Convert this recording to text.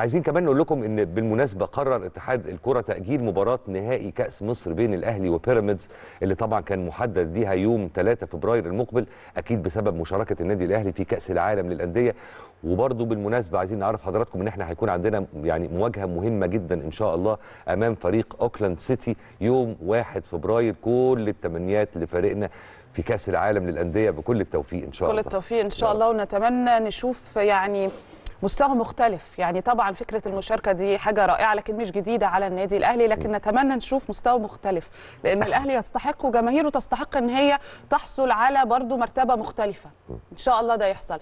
عايزين كمان نقول لكم ان بالمناسبه قرر اتحاد الكره تاجيل مباراه نهائي كاس مصر بين الاهلي وبيراميدز اللي طبعا كان محدد ليها يوم 3 فبراير المقبل اكيد بسبب مشاركه النادي الاهلي في كاس العالم للانديه وبرضه بالمناسبه عايزين نعرف حضراتكم ان احنا هيكون عندنا يعني مواجهه مهمه جدا ان شاء الله امام فريق اوكلاند سيتي يوم 1 فبراير كل التمنيات لفريقنا في كاس العالم للانديه بكل التوفيق ان شاء كل الله كل التوفيق ان شاء الله ونتمنى نشوف يعني مستوى مختلف يعني طبعا فكره المشاركه دي حاجه رائعه لكن مش جديده على النادي الاهلي لكن نتمنى نشوف مستوى مختلف لان الاهلي يستحق وجماهيره تستحق ان هي تحصل على برضو مرتبه مختلفه ان شاء الله ده يحصل